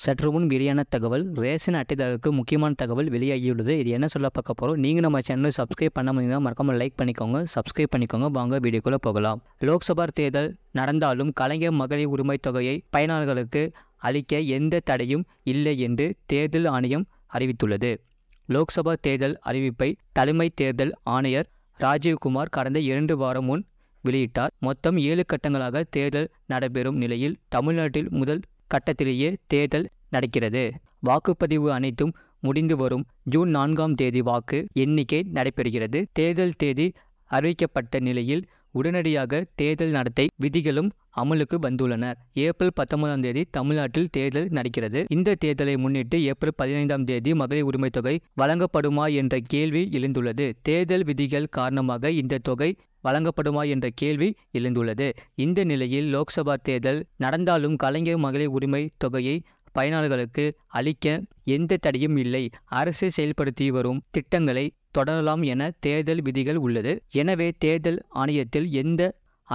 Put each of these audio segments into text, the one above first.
சற்று முன் வெளியான தகவல் ரேஷன் அட்டைதாரருக்கு முக்கியமான தகவல் வெளியாகியுள்ளது இது என்ன சொல்ல பார்க்க போகிறோம் நீங்கள் நம்ம சேனலை சப்ஸ்கிரைப் பண்ண முடியுமா மறக்காமல் லைக் பண்ணிக்கோங்க சப்ஸ்கிரைப் பண்ணிக்கோங்க வாங்க வீடியோக்குள்ளே போகலாம் லோக்சபா தேர்தல் நடந்தாலும் கலைஞர் மகளிர் உரிமை தொகையை பயனாளர்களுக்கு அளிக்க எந்த தடையும் இல்லை என்று தேர்தல் ஆணையம் அறிவித்துள்ளது லோக்சபா தேர்தல் அறிவிப்பை தலைமை தேர்தல் ஆணையர் ராஜீவ்குமார் கடந்த இரண்டு வாரம் முன் வெளியிட்டார் மொத்தம் ஏழு கட்டங்களாக தேர்தல் நடைபெறும் நிலையில் தமிழ்நாட்டில் முதல் கட்டத்திலேயே தேர்தல் நடக்கிறது வாக்குப்பதிவு அனைத்தும் முடிந்து வரும் ஜூன் நான்காம் தேதி வாக்கு எண்ணிக்கை நடைபெறுகிறது தேர்தல் தேதி அறிவிக்கப்பட்ட நிலையில் உடனடியாக தேர்தல் நடத்தை விதிகளும் அமலுக்கு வந்துள்ளன ஏப்ரல் பத்தொன்பதாம் தேதி தமிழ்நாட்டில் தேர்தல் நடக்கிறது இந்த தேர்தலை முன்னிட்டு ஏப்ரல் பதினைந்தாம் தேதி மகளிர் உரிமை தொகை வழங்கப்படுமா என்ற கேள்வி எழுந்துள்ளது தேர்தல் விதிகள் காரணமாக இந்த தொகை வழங்கப்படுமா என்ற கேள்வி எழுந்துள்ளது இந்த நிலையில் லோக்சபா தேர்தல் நடந்தாலும் கலைஞர் மகளிர் உரிமை தொகையை பயனாளர்களுக்கு அளிக்க எந்த தடையும் இல்லை அரசு செயல்படுத்தி வரும் திட்டங்களை தொடரலாம் என தேர்தல் விதிகள் உள்ளது எனவே தேர்தல் ஆணையத்தில் எந்த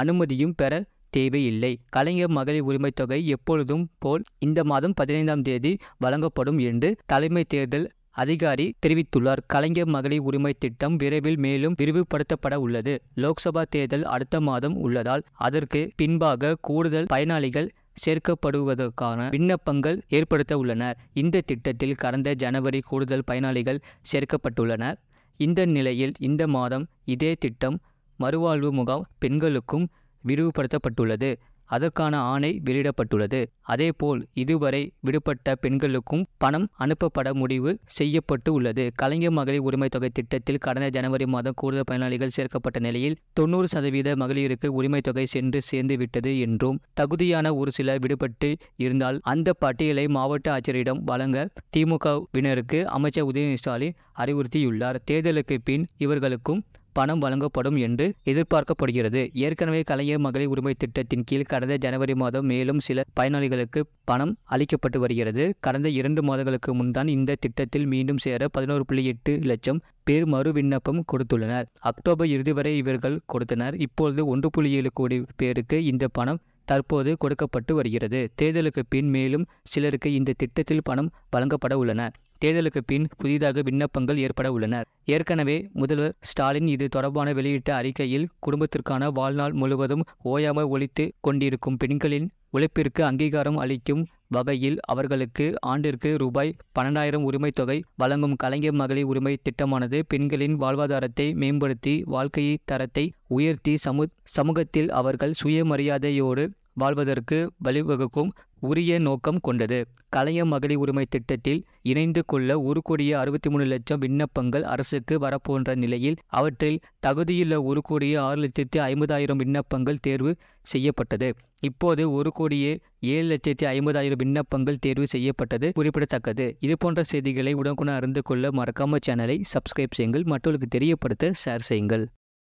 அனுமதியும் பெற தேவையில்லை கலைஞர் மகளிர் உரிமை தொகை எப்பொழுதும் போல் இந்த மாதம் பதினைந்தாம் தேதி வழங்கப்படும் என்று தலைமை தேர்தல் அதிகாரி தெரிவித்துள்ளார் கலைஞர் மகளிர் உரிமை திட்டம் விரைவில் மேலும் விரிவுபடுத்தப்பட உள்ளது லோக்சபா தேர்தல் அடுத்த மாதம் உள்ளதால் அதற்கு பின்பாக கூடுதல் பயனாளிகள் சேர்க்கப்படுவதற்கான விண்ணப்பங்கள் ஏற்படுத்த உள்ளனர் இந்த திட்டத்தில் கடந்த ஜனவரி கூடுதல் பயனாளிகள் சேர்க்கப்பட்டுள்ளனர் இந்த நிலையில் இந்த மாதம் இதே திட்டம் மறுவாழ்வு முகாம் பெண்களுக்கும் விரிவுபடுத்தப்பட்டுள்ளது அதற்கான ஆணை வெளியிடப்பட்டுள்ளது அதேபோல் இதுவரை விடுபட்ட பெண்களுக்கும் பணம் அனுப்பப்பட முடிவு செய்யப்பட்டு உள்ளது கலைஞர் மகளிர் உரிமை தொகை திட்டத்தில் கடந்த ஜனவரி மாதம் கூடுதல் பயனாளிகள் சேர்க்கப்பட்ட நிலையில் தொண்ணூறு சதவீத மகளிருக்கு உரிமை தொகை சென்று சேர்ந்து விட்டது என்றும் தகுதியான ஒரு சில விடுபட்டு இருந்தால் அந்த பட்டியலை மாவட்ட ஆட்சியரிடம் வழங்க திமுகவினருக்கு அமைச்சர் உதயநிதி ஸ்டாலின் அறிவுறுத்தியுள்ளார் தேர்தலுக்கு பின் இவர்களுக்கும் பணம் வழங்கப்படும் என்று எதிர்பார்க்கப்படுகிறது ஏற்கனவே கலைஞர் மகளிர் உரிமை திட்டத்தின் கீழ் கடந்த ஜனவரி மாதம் மேலும் சில பயனாளிகளுக்கு பணம் அளிக்கப்பட்டு வருகிறது கடந்த இரண்டு மாதங்களுக்கு முன்தான் இந்த திட்டத்தில் மீண்டும் சேர பதினோரு புள்ளி எட்டு லட்சம் பேர் மறு விண்ணப்பம் கொடுத்துள்ளனர் அக்டோபர் இறுதி வரை இவர்கள் கொடுத்தனர் இப்பொழுது ஒன்று புள்ளி ஏழு கோடி பேருக்கு இந்த பணம் தற்போது கொடுக்கப்பட்டு வருகிறது தேர்தலுக்கு பின் மேலும் சிலருக்கு இந்த திட்டத்தில் பணம் வழங்கப்பட உள்ளன தேர்தலுக்கு பின் புதிதாக விண்ணப்பங்கள் ஏற்பட உள்ளன ஏற்கனவே முதல்வர் ஸ்டாலின் இது தொடர்பான வெளியிட்ட அறிக்கையில் குடும்பத்திற்கான வாழ்நாள் முழுவதும் ஓயாமல் ஒழித்து கொண்டிருக்கும் பெண்களின் உழைப்பிற்கு அங்கீகாரம் அளிக்கும் வகையில் அவர்களுக்கு ஆண்டிற்கு ரூபாய் பன்னெண்டாயிரம் உரிமை தொகை வழங்கும் கலைஞர் மகளிர் உரிமை திட்டமானது பெண்களின் வாழ்வாதாரத்தை மேம்படுத்தி வாழ்க்கையை தரத்தை உயர்த்தி சமு சமூகத்தில் அவர்கள் சுயமரியாதையோடு வாழ்வதற்கு வழிவகுக்கும் உரிய நோக்கம் கொண்டது கலைய மகளிர் உரிமை திட்டத்தில் இணைந்து கொள்ள ஒரு கோடியே அறுபத்தி மூணு லட்சம் விண்ணப்பங்கள் அரசுக்கு வரப்போன்ற நிலையில் அவற்றில் தகுதியுள்ள ஒரு கோடியே ஆறு லட்சத்தி ஐம்பதாயிரம் விண்ணப்பங்கள் தேர்வு செய்யப்பட்டது இப்போது ஒரு கோடியே ஏழு லட்சத்தி ஐம்பதாயிரம் விண்ணப்பங்கள் தேர்வு செய்யப்பட்டது குறிப்பிடத்தக்கது இதுபோன்ற செய்திகளை உடனுக்குடன் அறிந்து கொள்ள மறக்காம சேனலை சப்ஸ்கிரைப் செய்யுங்கள் மற்றவர்களுக்கு தெரியப்படுத்த ஷேர் செய்யுங்கள்